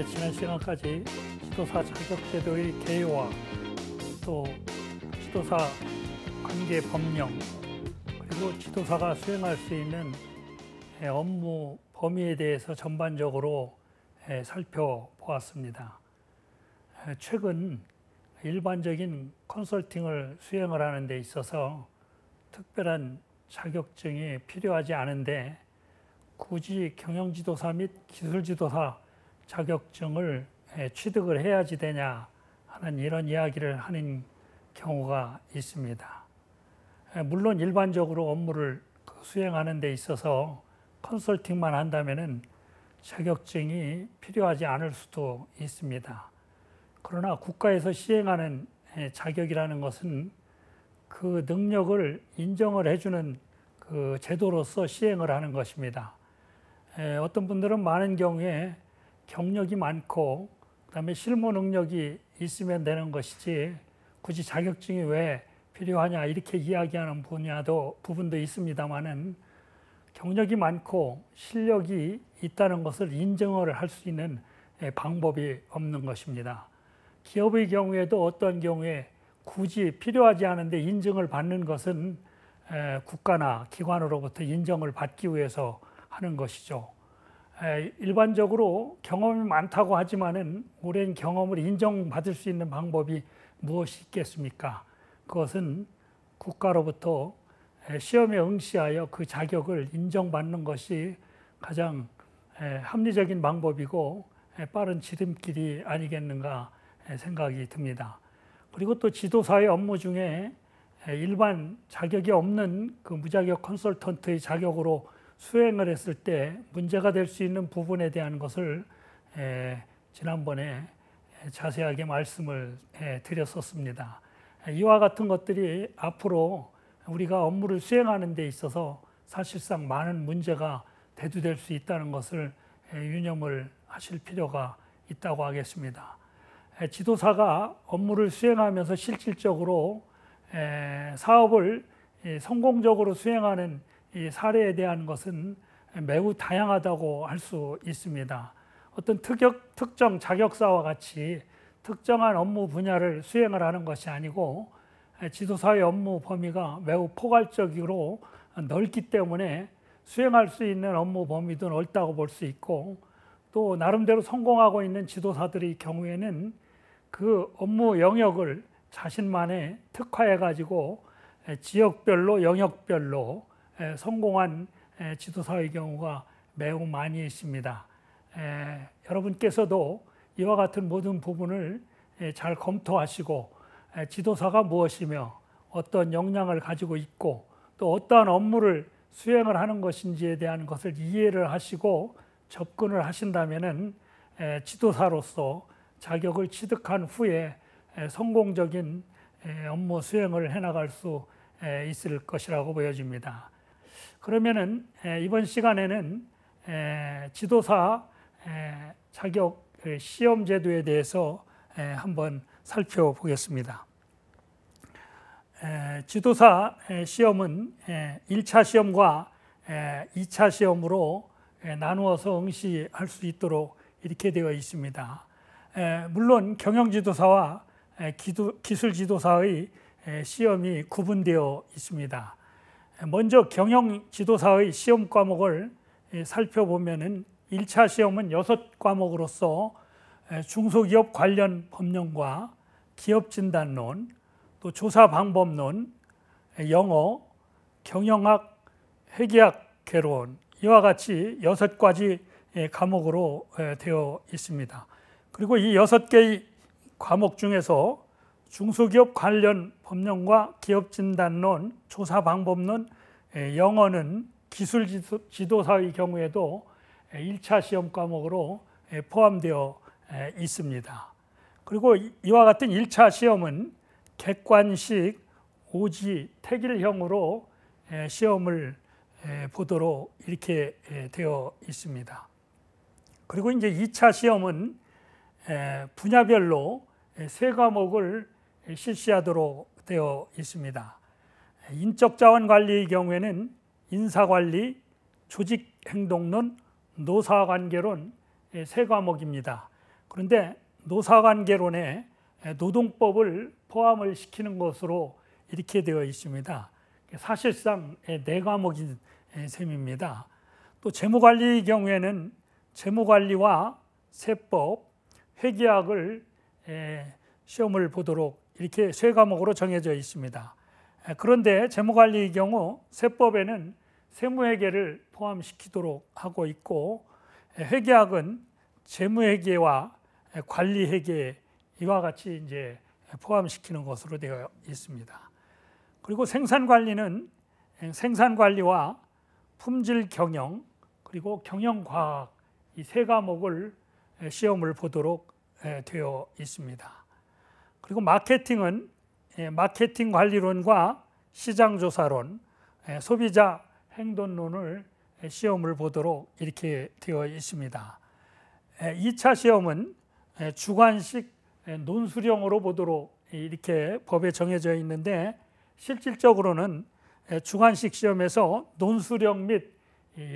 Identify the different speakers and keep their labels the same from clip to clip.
Speaker 1: 예, 지난 시간까지 지도사 자격제도의 개요와 또 지도사 관계 법령 그리고 지도사가 수행할 수 있는 예, 업무 범위에 대해서 전반적으로 예, 살펴보았습니다. 예, 최근 일반적인 컨설팅을 수행을 하는 데 있어서 특별한 자격증이 필요하지 않은데 굳이 경영지도사 및 기술지도사 자격증을 취득을 해야지 되냐 하는 이런 이야기를 하는 경우가 있습니다. 물론 일반적으로 업무를 그 수행하는 데 있어서 컨설팅만 한다면 자격증이 필요하지 않을 수도 있습니다. 그러나 국가에서 시행하는 자격이라는 것은 그 능력을 인정을 해주는 그 제도로서 시행을 하는 것입니다. 어떤 분들은 많은 경우에 경력이 많고 그다음에 실무 능력이 있으면 되는 것이지 굳이 자격증이 왜 필요하냐 이렇게 이야기하는 분야도 부분도 있습니다만은 경력이 많고 실력이 있다는 것을 인정을 할 수 있는 예, 방법이 없는 것입니다. 기업의 경우에도 어떤 경우에 굳이 필요하지 않은데 인증을 받는 것은 국가나 기관으로부터 인정을 받기 위해서 하는 것이죠. 일반적으로 경험이 많다고 하지만은 오랜 경험을 인정받을 수 있는 방법이 무엇이 있겠습니까? 그것은 국가로부터 시험에 응시하여 그 자격을 인정받는 것이 가장 합리적인 방법이고 빠른 지름길이 아니겠는가 생각이 듭니다. 그리고 또 지도사의 업무 중에 일반 자격이 없는 그 무자격 컨설턴트의 자격으로 수행을 했을 때 문제가 될 수 있는 부분에 대한 것을 지난번에 자세하게 말씀을 드렸었습니다. 이와 같은 것들이 앞으로 우리가 업무를 수행하는 데 있어서 사실상 많은 문제가 대두될 수 있다는 것을 유념을 하실 필요가 있다고 하겠습니다. 지도사가 업무를 수행하면서 실질적으로 사업을 성공적으로 수행하는 이 사례에 대한 것은 매우 다양하다고 할 수 있습니다. 어떤 특역, 특정 자격사와 같이 특정한 업무 분야를 수행을 하는 것이 아니고 지도사의 업무 범위가 매우 포괄적으로 넓기 때문에 수행할 수 있는 업무 범위도 넓다고 볼 수 있고 또 나름대로 성공하고 있는 지도사들의 경우에는 그 업무 영역을 자신만의 특화해 가지고 지역별로 영역별로 성공한 지도사의 경우가 매우 많이 있습니다. 여러분께서도 이와 같은 모든 부분을 잘 검토하시고 지도사가 무엇이며 어떤 역량을 가지고 있고 또 어떠한 업무를 수행을 하는 것인지에 대한 것을 이해를 하시고 접근을 하신다면은 지도사로서 자격을 취득한 후에 성공적인 업무 수행을 해나갈 수 있을 것이라고 보여집니다. 그러면은 이번 시간에는 지도사 자격 그 시험 제도에 대해서 한번 살펴보겠습니다. 지도사 시험은 1차 시험과 2차 시험으로 나누어서 응시할 수 있도록 이렇게 되어 있습니다. 물론 경영지도사와 기술지도사의 시험이 구분되어 있습니다. 먼저 경영 지도사의 시험 과목을 살펴보면은 1차 시험은 6과목으로서 중소기업 관련 법령과 기업 진단론, 또 조사 방법론, 영어, 경영학, 회계학 개론 이와 같이 6가지 과목으로 되어 있습니다. 그리고 이 6개의 과목 중에서 중소기업 관련 법령과 기업진단론, 조사방법론, 영어는 기술지도사의 경우에도 1차 시험 과목으로 포함되어 있습니다. 그리고 이와 같은 1차 시험은 객관식 오지 태길형으로 시험을 보도록 이렇게 되어 있습니다. 그리고 이제 2차 시험은 분야별로 세 과목을 실시하도록 되어 있습니다. 인적 자원 관리의 경우에는 인사 관리, 조직 행동론, 노사 관계론 세 과목입니다. 그런데 노사 관계론에 노동법을 포함을 시키는 것으로 이렇게 되어 있습니다. 사실상 네 과목인 셈입니다. 또 재무관리의 경우에는 재무관리와 세법, 회계학을 시험을 보도록 이렇게 세 과목으로 정해져 있습니다. 그런데 재무관리의 경우 세법에는 세무회계를 포함시키도록 하고 있고 회계학은 재무회계와 관리회계 이와 같이 이제 포함시키는 것으로 되어 있습니다. 그리고 생산관리는 생산관리와 품질 경영 그리고 경영과학 이 세 과목을 시험을 보도록 되어 있습니다. 그리고 마케팅은 예, 마케팅 관리론과 시장 조사론, 예, 소비자 행동론을 예, 시험을 보도록 이렇게 되어 있습니다. 2차 시험은 주관식 논술형으로 보도록 이렇게 법에 정해져 있는데 실질적으로는 주관식 시험에서 논술형 및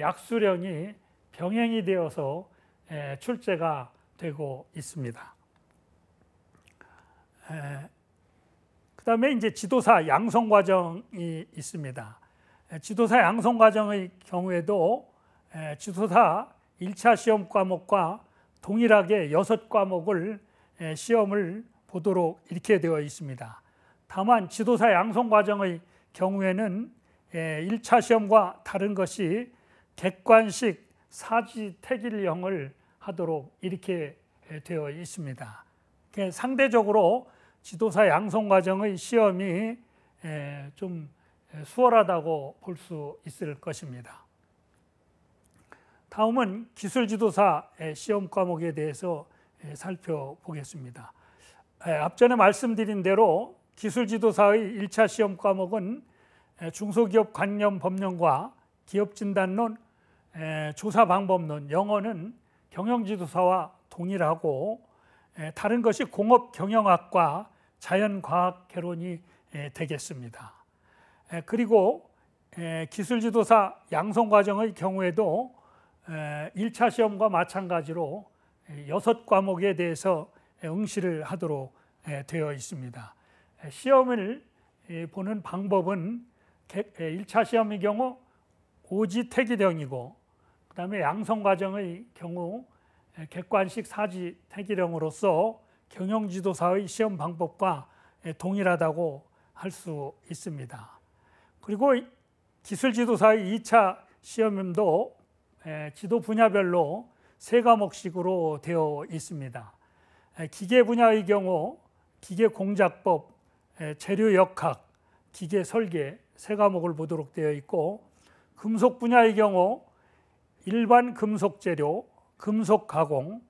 Speaker 1: 약술형이 병행이 되어서 출제가 되고 있습니다. 그 다음에 이제 지도사 양성 과정이 있습니다. 지도사 양성 과정의 경우에도 지도사 1차 시험 과목과 동일하게 6과목을 시험을 보도록 이렇게 되어 있습니다. 다만 지도사 양성 과정의 경우에는 1차 시험과 다른 것이 객관식 사지 태길형을 하도록 이렇게 되어 있습니다. 상대적으로 지도사 양성 과정의 시험이 좀 수월하다고 볼 수 있을 것입니다. 다음은 기술 지도사 시험 과목에 대해서 살펴보겠습니다. 앞전에 말씀드린 대로 기술 지도사의 1차 시험 과목은 중소기업 관념 법령과 기업 진단론, 조사 방법론, 영어는 경영 지도사와 동일하고 다른 것이 공업 경영학과 자연과학 개론이 되겠습니다. 그리고 기술지도사 양성 과정의 경우에도 1차 시험과 마찬가지로 6과목에 대해서 응시를 하도록 되어 있습니다. 시험을 보는 방법은 1차 시험의 경우 오지 태기령이고 그다음에 양성 과정의 경우 객관식 사지 태기령으로서 경영지도사의 시험 방법과 동일하다고 할 수 있습니다. 그리고 기술지도사의 2차 시험도 지도 분야별로 세 과목씩으로 되어 있습니다. 기계 분야의 경우 기계 공작법, 재료 역학, 기계 설계 세 과목을 보도록 되어 있고 금속 분야의 경우 일반 금속 재료, 금속 가공,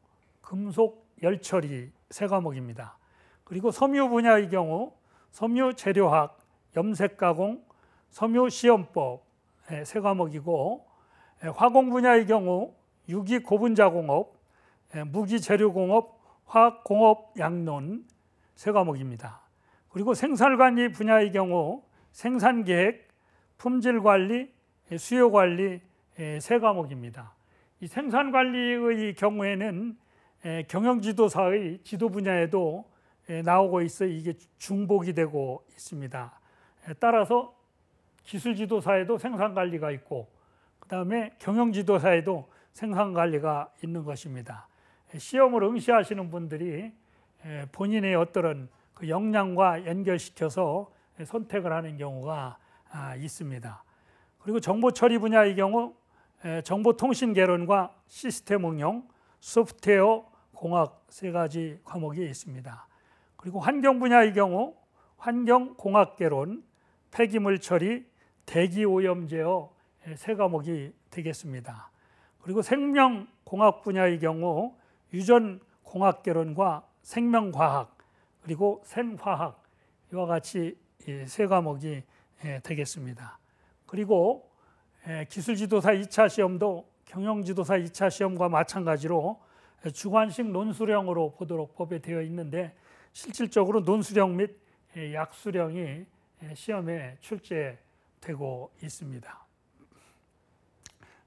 Speaker 1: 금속 열처리 세 과목입니다. 그리고 섬유 분야의 경우 섬유 재료학, 염색 가공, 섬유 시험법 예, 세 과목이고 예, 화공 분야의 경우 유기 고분자 공업, 예, 무기 재료 공업, 화학 공업 양론 세 과목입니다. 그리고 생산관리 분야의 경우 생산 계획, 품질 관리, 수요 관리 세 과목입니다. 이 생산 관리의 경우에는 경영지도사의 지도 분야에도 나오고 있어 이게 중복이 되고 있습니다. 따라서 기술지도사에도 생산관리가 있고 그다음에 경영지도사에도 생산관리가 있는 것입니다. 시험을 응시하시는 분들이 본인의 어떤 그 역량과 연결시켜서 선택을 하는 경우가 아, 있습니다. 그리고 정보 처리 분야의 경우 정보통신 개론과 시스템 응용, 소프트웨어 공학 세 가지 과목이 있습니다. 그리고 환경 분야의 경우 환경 공학개론, 폐기물 처리, 대기 오염 제어 세 과목이 되겠습니다. 그리고 생명 공학 분야의 경우 유전 공학개론과 생명과학 그리고 생화학 이와 같이 세 과목이 예, 되겠습니다. 그리고 예, 기술지도사 2차 시험도 경영지도사 2차 시험과 마찬가지로 주관식 논술형으로 보도록 법에 되어 있는데 실질적으로 논술형 및 예, 약술형이 예, 시험에 출제되고 있습니다.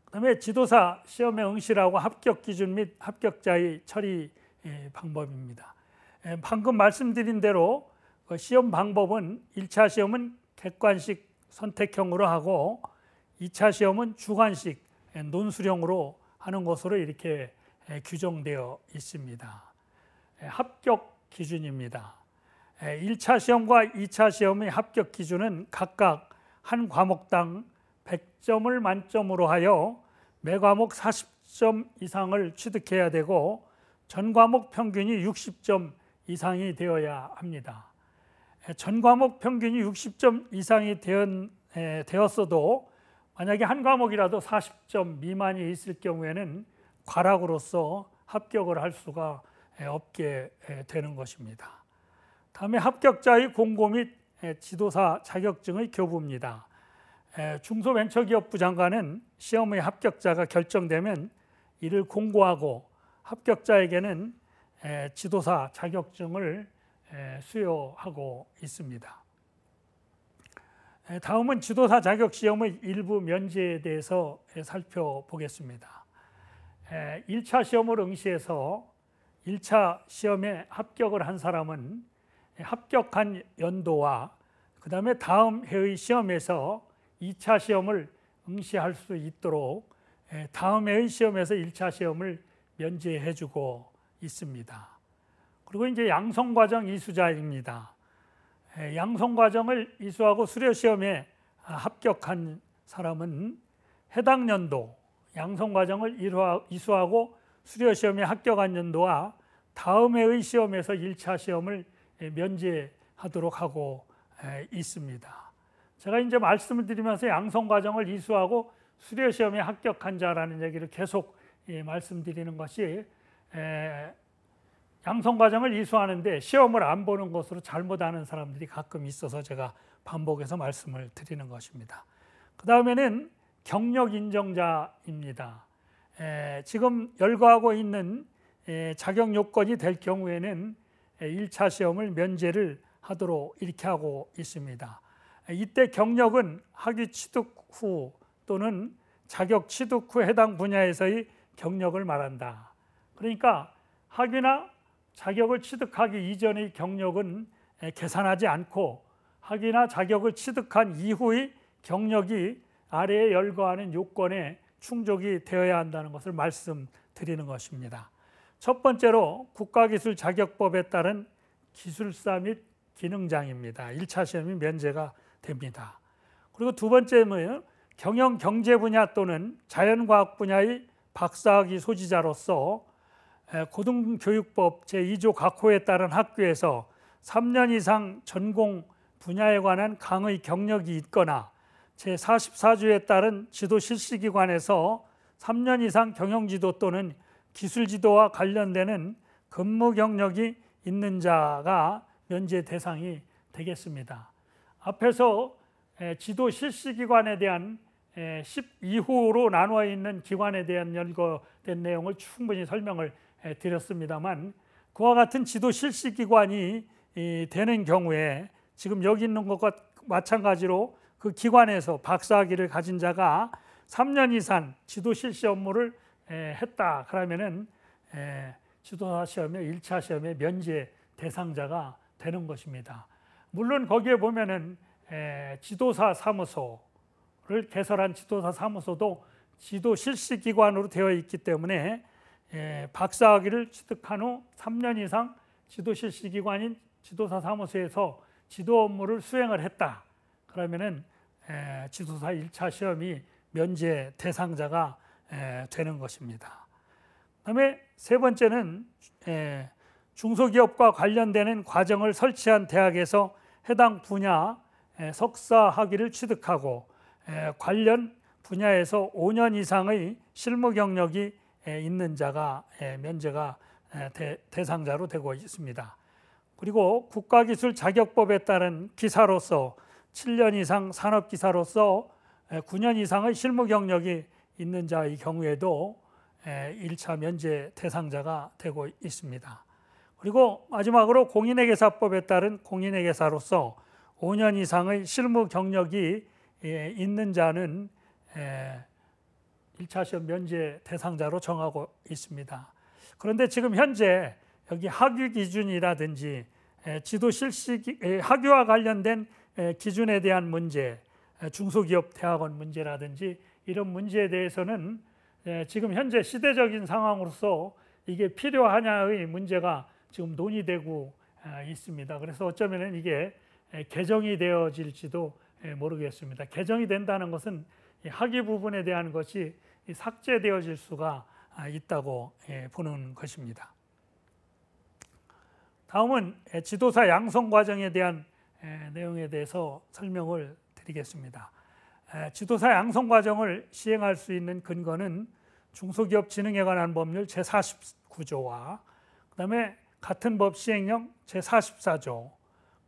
Speaker 1: 그다음에 지도사 시험에 응시라고 합격 기준 및 합격자의 처리 예, 방법입니다. 방금 말씀드린 대로 그 시험 방법은 1차 시험은 객관식 선택형으로 하고 2차 시험은 주관식 논술형으로 하는 것으로 이렇게 규정되어 있습니다. 합격 기준입니다. 1차 시험과 2차 시험의 합격 기준은 각각 한 과목당 100점을 만점으로 하여 매 과목 40점 이상을 취득해야 되고 전 과목 평균이 60점 이상이 되어야 합니다. 전 과목 평균이 60점 이상이 되었어도 만약에 한 과목이라도 40점 미만이 있을 경우에는 과락으로서 합격을 할 수가 예, 없게 예, 되는 것입니다. 다음에 합격자의 공고 및 예, 지도사 자격증의 교부입니다. 중소벤처기업부 장관은 시험의 합격자가 결정되면 이를 공고하고 합격자에게는 지도사 자격증을 수여하고 있습니다. 다음은 지도사 자격 시험의 일부 면제에 대해서 살펴보겠습니다. 1차 시험을 응시해서 1차 시험에 합격을 한 사람은 합격한 연도와 그 다음에 다음 해의 시험에서 2차 시험을 응시할 수 있도록 다음 해의 시험에서 1차 시험을 면제해 주고 있습니다. 그리고 이제 양성과정 이수자입니다. 양성과정을 이수하고 수료시험에 합격한 사람은 해당 연도 양성 과정을 이수하고 수료 시험에 합격한 연도와 다음 해의 시험에서 1차 시험을 예, 면제하도록 하고 예, 있습니다. 제가 이제 말씀을 드리면서 양성 과정을 이수하고 수료 시험에 합격한 자라는 얘기를 계속 예, 말씀드리는 것이 양성 과정을 이수하는데 시험을 안 보는 것으로 잘못 아는 사람들이 가끔 있어서 제가 반복해서 말씀을 드리는 것입니다. 그 다음에는 경력 인정자입니다. 에, 지금 열거하고 있는 에, 자격 요건이 될 경우에는 에, 1차 시험을 면제를 하도록 이렇게 하고 있습니다. 이때 경력은 학위 취득 후 또는 자격 취득 후 해당 분야에서의 경력을 말한다. 그러니까 학위나 자격을 취득하기 이전의 경력은 계산하지 않고 학위나 자격을 취득한 이후의 경력이 아래에 열거하는 요건에 충족이 되어야 한다는 것을 말씀드리는 것입니다. 첫 번째로 국가기술자격법에 따른 기술사 및 기능장입니다. 1차 시험이 면제가 됩니다. 그리고 두 번째는 경영 경제 분야 또는 자연과학 분야의 박사학위 소지자로서 고등교육법 제2조 각호에 따른 학교에서 3년 이상 전공 분야에 관한 강의 경력이 있거나 제44조에 따른 지도 실시기관에서 3년 이상 경영지도 또는 기술지도와 관련되는 근무 경력이 있는 자가 면제 대상이 되겠습니다. 앞에서 지도 실시기관에 대한 12호로 나누어 있는 기관에 대한 열거된 내용을 충분히 설명을 드렸습니다만 그와 같은 지도 실시기관이 되는 경우에 지금 여기 있는 것과 마찬가지로 그 기관에서 박사학위를 가진 자가 3년 이상 지도 실시 업무를 했다. 그러면은 지도사 시험의 1차 시험의 면제 대상자가 되는 것입니다. 물론 거기에 보면은 지도사 사무소를 개설한 지도사 사무소도 지도 실시 기관으로 되어 있기 때문에 박사학위를 취득한 후 3년 이상 지도 실시 기관인 지도사 사무소에서 지도 업무를 수행을 했다. 그러면은 에, 지도사 1차 시험이 면제 대상자가 에, 되는 것입니다. 그다음에 세 번째는 에, 중소기업과 관련되는 과정을 설치한 대학에서 해당 분야 석사 학위를 취득하고 관련 분야에서 5년 이상의 실무 경력이 있는 자가 면제가 대상자로 되고 있습니다. 그리고 국가기술자격법에 따른 기사로서 7년 이상 산업기사로서 9년 이상의 실무 경력이 있는 자의 경우에도 1차 면제 대상자가 되고 있습니다. 그리고 마지막으로 공인회계사법에 따른 공인회계사로서 5년 이상의 실무 경력이 있는 자는 1차 시험 면제 대상자로 정하고 있습니다. 그런데 지금 현재 여기 학위 기준이라든지 지도 실시 학위와 관련된 기준에 대한 문제, 중소기업 대학원 문제라든지 이런 문제에 대해서는 지금 현재 시대적인 상황으로서 이게 필요하냐의 문제가 지금 논의되고 있습니다. 그래서 어쩌면 이게 개정이 되어질지도 모르겠습니다. 개정이 된다는 것은 학위 부분에 대한 것이 삭제되어질 수가 아, 있다고 보는 것입니다. 다음은 지도사 양성 과정에 대한 내용에 대해서 설명을 드리겠습니다. 지도사 양성 과정을 시행할 수 있는 근거는 중소기업 진흥에 관한 법률 제49조와 그다음에 같은 법 시행령 제44조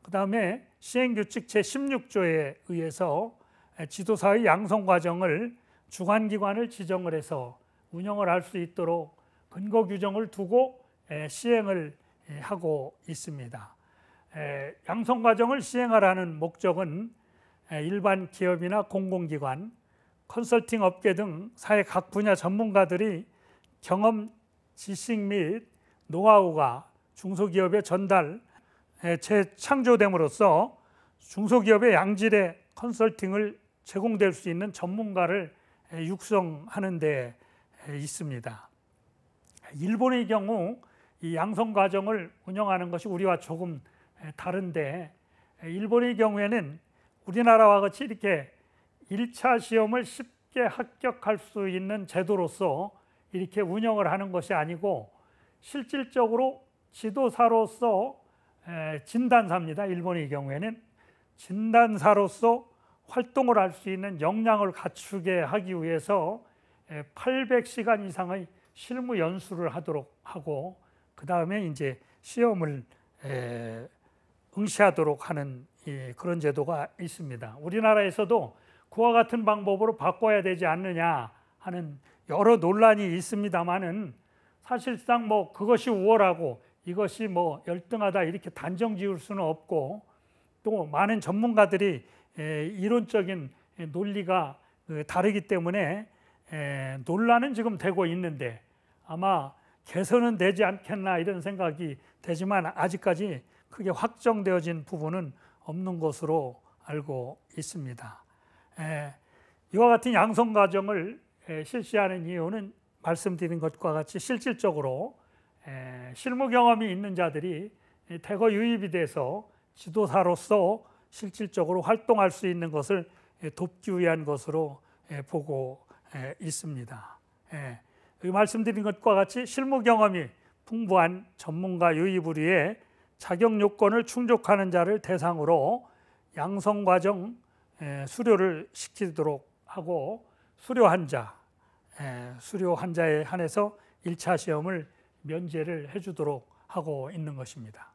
Speaker 1: 그다음에 시행규칙 제16조에 의해서 지도사의 양성 과정을 주관기관을 지정을 해서 운영을 할 수 있도록 근거 규정을 두고 시행을 하고 있습니다. 양성 과정을 시행하라는 목적은 일반 기업이나 공공기관, 컨설팅 업계 등 사회 각 분야 전문가들이 경험, 지식 및 노하우가 중소기업에 전달, 재창조됨으로써 중소기업의 양질의 컨설팅을 제공될 수 있는 전문가를 육성하는 데 있습니다. 일본의 경우 이 양성 과정을 운영하는 것이 우리와 조금 다른데 일본의 경우에는 우리나라와 같이 이렇게 1차 시험을 쉽게 합격할 수 있는 제도로서 이렇게 운영을 하는 것이 아니고 실질적으로 지도사로서 진단사입니다. 일본의 경우에는 진단사로서 활동을 할 수 있는 역량을 갖추게 하기 위해서 800시간 이상의 실무 연수를 하도록 하고 그 다음에 이제 시험을 응시하도록 하는 예, 그런 제도가 있습니다. 우리나라에서도 그와 같은 방법으로 바꿔야 되지 않느냐 하는 여러 논란이 있습니다만은 사실상 뭐 그것이 우월하고 이것이 뭐 열등하다 이렇게 단정 지을 수는 없고 또 많은 전문가들이 예, 이론적인 논리가 다르기 때문에 예, 논란은 지금 되고 있는데 아마 개선은 되지 않겠나 이런 생각이 되지만 아직까지 크게 확정되어진 부분은 없는 것으로 알고 있습니다. 에, 예, 이와 같은 양성 과정을 에, 예, 실시하는 이유는 말씀드린 것과 같이 실질적으로 에, 예, 실무 경험이 있는 자들이 대거 유입이 돼서 지도사로서 실질적으로 활동할 수 있는 것을 돕기 위한 것으로 보고 있습니다. 여기 그 말씀드린 것과 같이 실무 경험이 풍부한 전문가 유입을 위해 자격 요건을 충족하는 자를 대상으로 양성 과정 수료를 시키도록 하고 수료환 자, 수료한 자에 한해서 1차 시험을 면제를 해주도록 하고 있는 것입니다.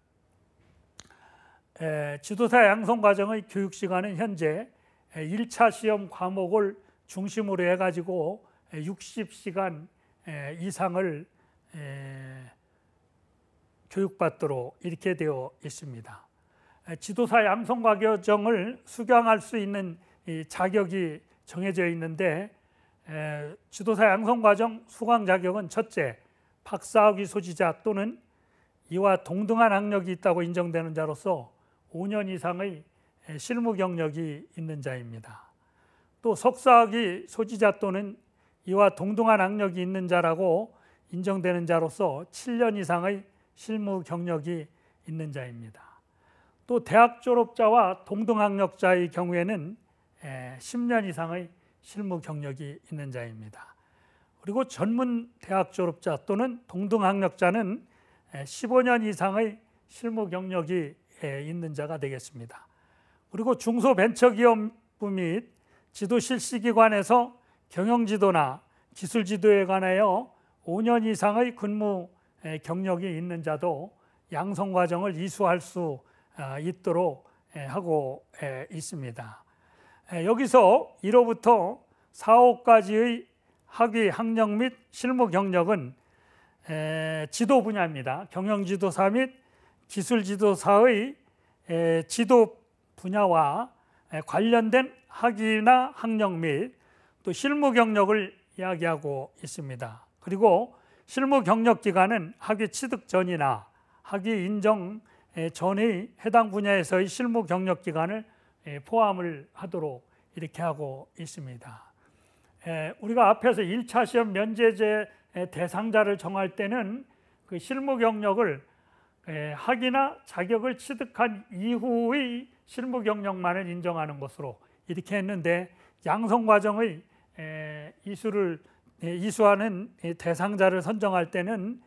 Speaker 1: 지도사 양성 과정의 교육 시간은 현재 1차 시험 과목을 중심으로 해가지고 60시간 이상을 교육받도록 이렇게 되어 있습니다. 지도사 양성과정을 수강할 수 있는 자격이 정해져 있는데 지도사 양성과정 수강 자격은 첫째 박사학위 소지자 또는 이와 동등한 학력이 있다고 인정되는 자로서 5년 이상의 실무 경력이 있는 자입니다. 또 석사학위 소지자 또는 이와 동등한 학력이 있는 자라고 인정되는 자로서 7년 이상의 실무 경력이 있는 자입니다. 또 대학 졸업자와 동등학력자의 경우에는 10년 이상의 실무 경력이 있는 자입니다. 그리고 전문 대학 졸업자 또는 동등학력자는 15년 이상의 실무 경력이 있는 자가 되겠습니다. 그리고 중소벤처기업부 및 지도실시기관에서 경영지도나 기술지도에 관하여 5년 이상의 근무 경력이 있는 자도 양성 과정을 이수할 수 어, 있도록 하고 있습니다. 여기서 1호부터 4호까지의 학위 학력 및 실무 경력은 지도 분야입니다. 경영지도사 및 기술지도사의 지도 분야와 관련된 학위나 학력 및또 실무 경력을 이야기하고 있습니다. 그리고 실무 경력 기간은 학위 취득 전이나 학위 인정 전의 해당 분야에서의 실무 경력 기간을 포함을 하도록 이렇게 하고 있습니다. 우리가 앞에서 1차 시험 면제제 대상자를 정할 때는 그 실무 경력을 학위나 자격을 취득한 이후의 실무 경력만을 인정하는 것으로 이렇게 했는데 양성 과정의 이수를 이수하는 대상자를 선정할 때는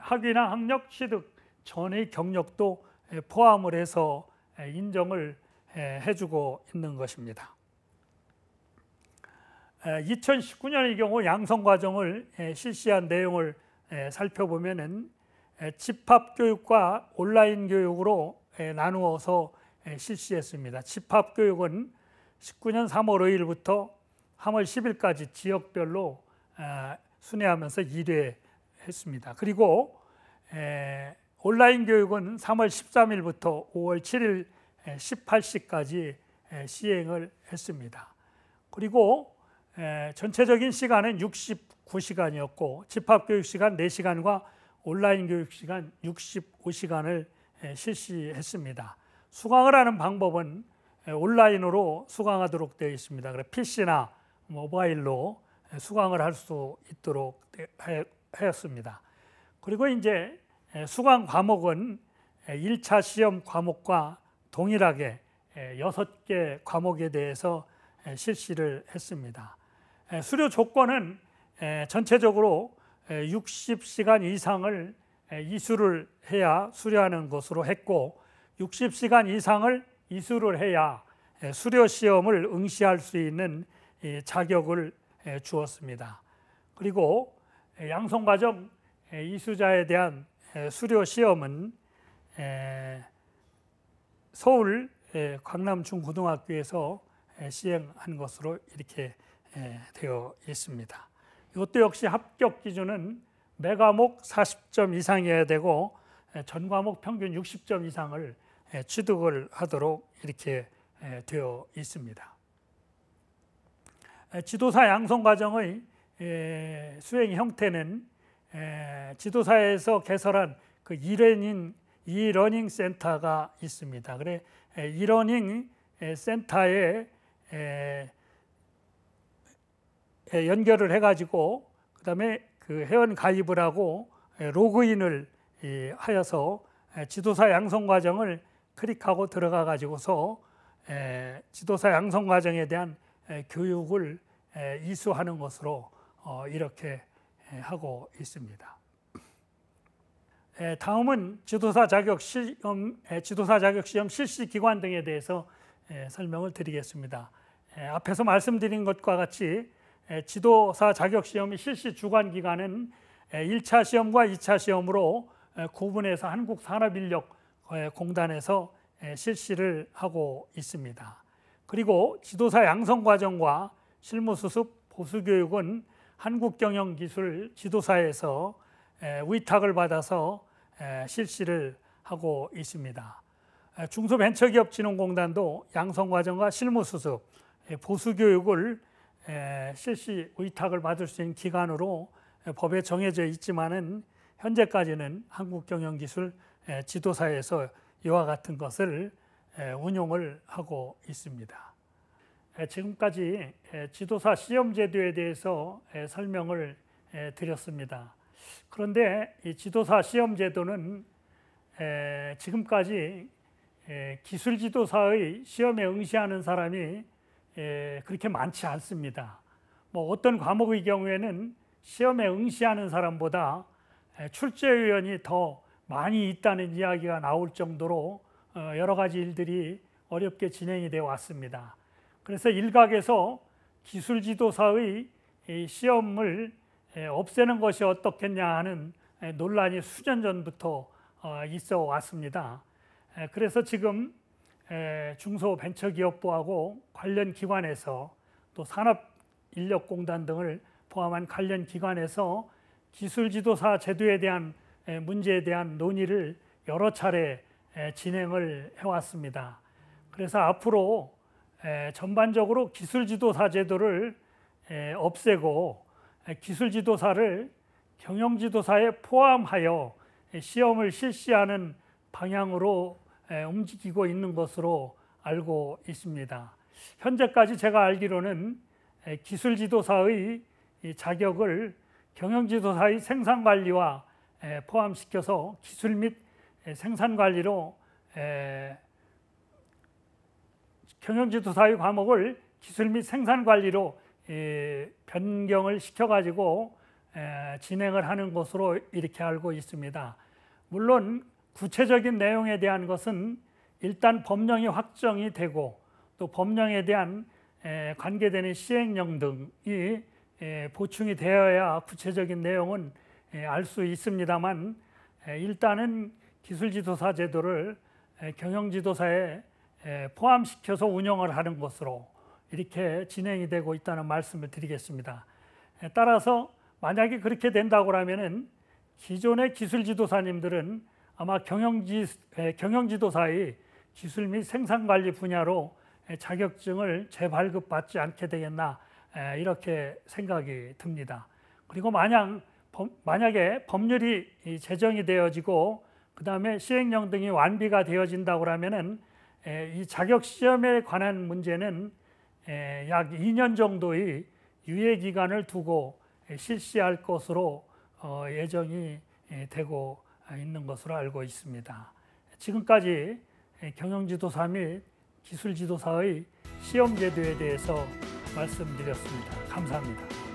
Speaker 1: 학위나 학력 취득 전의 경력도 포함을 해서 인정을 해주고 있는 것입니다. 2019년의 경우 양성 과정을 실시한 내용을 살펴보면은 집합 교육과 온라인 교육으로 나누어서 실시했습니다. 집합 교육은 19년 3월 5일부터 3월 10일까지 지역별로 순회하면서 1회 했습니다. 그리고 온라인 교육은 3월 13일부터 5월 7일 18시까지 시행을 했습니다. 그리고 전체적인 시간은 69시간이었고 집합교육 시간 4시간과 온라인 교육 시간 65시간을 실시했습니다. 수강을 하는 방법은 온라인으로 수강하도록 되어 있습니다. 그래 PC나 모바일로 수강을 할 수 있도록 하였습니다. 그리고 이제 수강 과목은 1차 시험 과목과 동일하게 6개 과목에 대해서 실시를 했습니다. 수료 조건은 전체적으로 60시간 이상을 이수를 해야 수료하는 것으로 했고 60시간 이상을 이수를 해야 수료 시험을 응시할 수 있는 예, 자격을 예, 주었습니다. 그리고 예, 양성과정 이수자에 대한 수료 시험은 서울 광남중고등학교에서 시행한 것으로 이렇게 되어 있습니다. 이것도 역시 합격 기준은 매 과목 40점 이상이어야 되고 전 과목 평균 60점 이상을 취득을 하도록 이렇게 되어 있습니다. 지도사 양성 과정의 수행 형태는 지도사에서 개설한 그 이레닌 이러닝 센터가 있습니다. 그래 이러닝 센터에 연결을 해가지고 그다음에 그 회원 가입을 하고 로그인을 하여서 지도사 양성 과정을 클릭하고 들어가 가지고서 지도사 양성 과정에 대한 교육을 이수하는 것으로 어, 이렇게 하고 있습니다. 다음은 지도사 자격 시험, 지도사 자격 시험 실시 기관 등에 대해서 설명을 드리겠습니다. 앞에서 말씀드린 것과 같이 지도사 자격 시험 실시 주관 기관은 1차 시험과 2차 시험으로 구분해서 한국산업인력공단에서 실시를 하고 있습니다. 그리고 지도사 양성 과정과 실무 수습 보수 교육은 한국경영기술 지도사에서 위탁을 받아서 실시를 하고 있습니다. 중소벤처기업진흥공단도 양성 과정과 실무 수습 보수 교육을 실시 위탁을 받을 수 있는 기간으로 법에 정해져 있지만은 현재까지는 한국경영기술 지도사에서 이와 같은 것을 운용을 하고 있습니다. 지금까지 지도사 시험 제도에 대해서 설명을 드렸습니다. 그런데 이 지도사 시험 제도는 지금까지 기술 지도사의 시험에 응시하는 사람이 그렇게 많지 않습니다. 뭐 어떤 과목의 경우에는 시험에 응시하는 사람보다 출제위원이 더 많이 있다는 이야기가 나올 정도로 어, 여러 가지 일들이 어렵게 진행이 되어 왔습니다. 그래서 일각에서 기술 지도사의 시험을 없애는 것이 어떻겠냐 하는 논란이 수년 전부터 어, 있어 왔습니다. 그래서 지금 중소벤처기업부하고 관련 기관에서 또 산업인력공단 등을 포함한 관련 기관에서 기술지도사 제도에 대한 문제에 대한 논의를 여러 차례 진행을 해왔습니다. 그래서 앞으로 전반적으로 기술지도사 제도를 없애고 기술지도사를 경영지도사에 포함하여 시험을 실시하는 방향으로 움직이고 있는 것으로 알고 있습니다. 현재까지 제가 알기로는 기술지도사의 자격을 경영지도사의 생산관리와 포함시켜서 기술 및 생산 관리로 경영지도사의 과목을 기술 및 생산 관리로 변경을 시켜가지고 진행을 하는 것으로 이렇게 알고 있습니다. 물론 구체적인 내용에 대한 것은 일단 법령이 확정이 되고 또 법령에 대한 관계되는 시행령 등이 보충이 되어야 구체적인 내용은 알 수 있습니다만 일단은 기술지도사 제도를 경영지도사에 포함시켜서 운영을 하는 것으로 이렇게 진행이 되고 있다는 말씀을 드리겠습니다. 따라서 만약에 그렇게 된다고 하면은 기존의 기술지도사님들은 아마 경영지 경영지도사의 기술 및 생산관리 분야로 자격증을 재발급받지 않게 되겠나 이렇게 생각이 듭니다. 그리고 만약 만약에 법률이 제정이 되어지고 그 다음에 시행령 등이 완비가 되어진다고 하면은 이 자격 시험에 관한 문제는 약 2년 정도의 유예 기간을 두고 실시할 것으로 어, 예정이 되고 있는 것으로 알고 있습니다. 지금까지 경영지도사 및 기술지도사의 시험 제도에 대해서 말씀드렸습니다. 감사합니다.